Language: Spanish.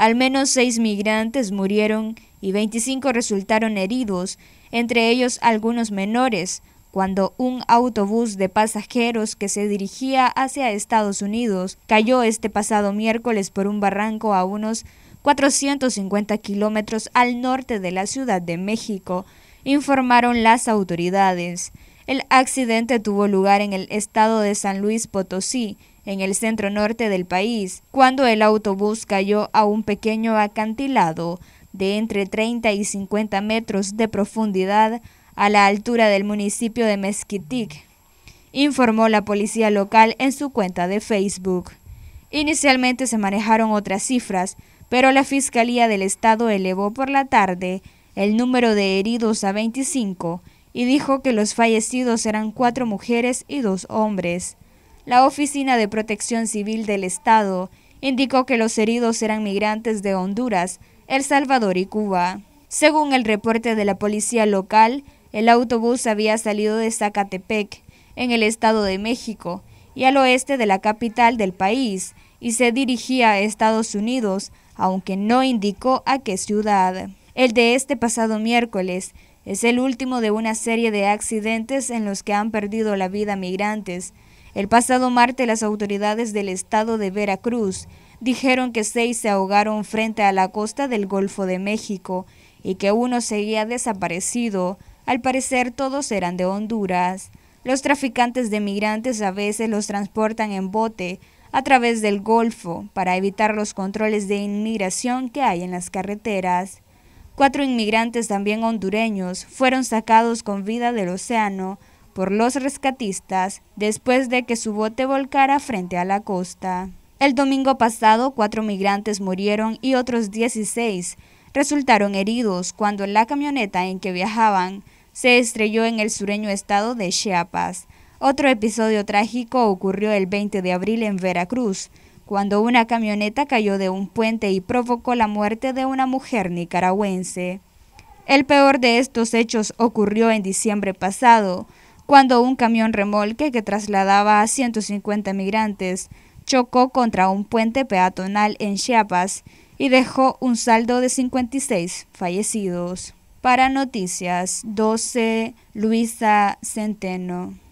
Al menos seis migrantes murieron y 25 resultaron heridos, entre ellos algunos menores, cuando un autobús de pasajeros que se dirigía hacia Estados Unidos cayó este pasado miércoles por un barranco a unos 450 kilómetros al norte de la Ciudad de México, informaron las autoridades. El accidente tuvo lugar en el estado de San Luis Potosí, en el centro norte del país, cuando el autobús cayó a un pequeño acantilado de entre 30 y 50 metros de profundidad a la altura del municipio de Mezquitic, informó la policía local en su cuenta de Facebook. Inicialmente se manejaron otras cifras, pero la Fiscalía del Estado elevó por la tarde el número de heridos a 25 y dijo que los fallecidos eran cuatro mujeres y dos hombres. La Oficina de Protección Civil del Estado indicó que los heridos eran migrantes de Honduras, El Salvador y Cuba. Según el reporte de la policía local, el autobús había salido de Zacatepec, en el Estado de México, y al oeste de la capital del país, y se dirigía a Estados Unidos, aunque no indicó a qué ciudad. El de este pasado miércoles es el último de una serie de accidentes en los que han perdido la vida migrantes. El pasado martes las autoridades del estado de Veracruz dijeron que seis se ahogaron frente a la costa del Golfo de México y que uno seguía desaparecido. Al parecer todos eran de Honduras. Los traficantes de migrantes a veces los transportan en bote a través del Golfo para evitar los controles de inmigración que hay en las carreteras. Cuatro inmigrantes también hondureños fueron sacados con vida del océano por los rescatistas después de que su bote volcara frente a la costa. El domingo pasado, cuatro migrantes murieron y otros 16 resultaron heridos cuando la camioneta en que viajaban se estrelló en el sureño estado de Chiapas. Otro episodio trágico ocurrió el 20 de abril en Veracruz, cuando una camioneta cayó de un puente y provocó la muerte de una mujer nicaragüense. El peor de estos hechos ocurrió en diciembre pasado, cuando un camión remolque que trasladaba a 150 migrantes chocó contra un puente peatonal en Chiapas y dejó un saldo de 56 fallecidos. Para Noticias 12, Luisa Centeno.